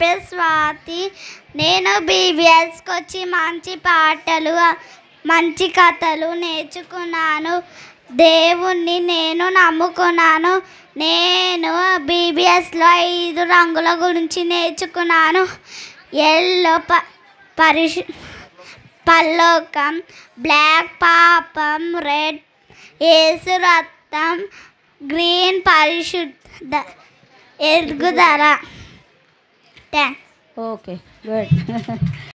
పేరు స్వాతి నేను బీబీఎస్కి వచ్చి మంచి పాటలు మంచి కథలు నేర్చుకున్నాను దేవుణ్ణి నేను నమ్ముకున్నాను నేను బీబీఎస్లో ఐదు రంగుల గురించి నేర్చుకున్నాను ఎల్లో ప పరిశు పల్లోకం బ్లాక్ పాపం రెడ్ రక్తం గ్రీన్ పరిశుద్ధ ఎదుగుదల Ten. Okay, good.